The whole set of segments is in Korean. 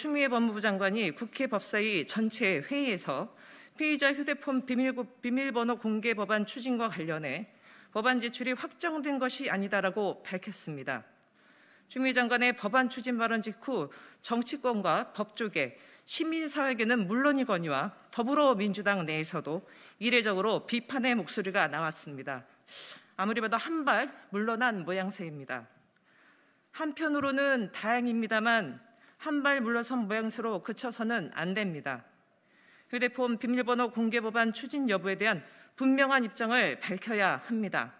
추미애 법무부 장관이 국회 법사위 전체 회의에서 피의자 휴대폰 비밀, 번호 공개 법안 추진과 관련해 법안 제출이 확정된 것이 아니다라고 밝혔습니다. 추미애 장관의 법안 추진 발언 직후 정치권과 법조계, 시민사회계는 물론이거니와 더불어민주당 내에서도 이례적으로 비판의 목소리가 나왔습니다. 아무리 봐도 한발 물러난 모양새입니다. 한편으로는 다행입니다만 한발 물러선 모양새로 그쳐서는 안 됩니다. 휴대폰 비밀번호 공개 법안 추진 여부에 대한 분명한 입장을 밝혀야 합니다.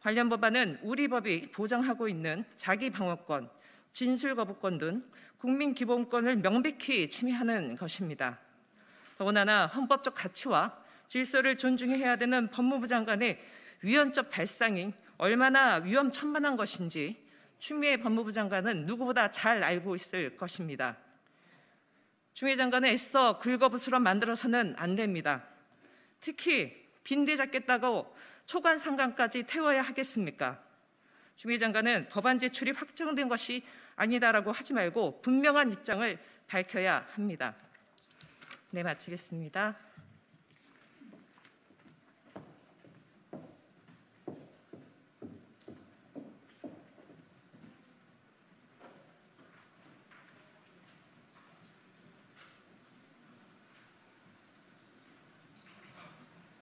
관련 법안은 우리 법이 보장하고 있는 자기 방어권, 진술 거부권 등 국민 기본권을 명백히 침해하는 것입니다. 더군다나 헌법적 가치와 질서를 존중해야 되는 법무부 장관의 위헌적 발상이 얼마나 위험천만한 것인지 추미애 법무부 장관은 누구보다 잘 알고 있을 것입니다. 추미애 장관은 애써 긁어부스럼 만들어서는 안 됩니다. 특히 빈대 잡겠다고 초관 상관까지 태워야 하겠습니까? 추미애 장관은 법안 제출이 확정된 것이 아니다라고 하지 말고 분명한 입장을 밝혀야 합니다. 네, 마치겠습니다.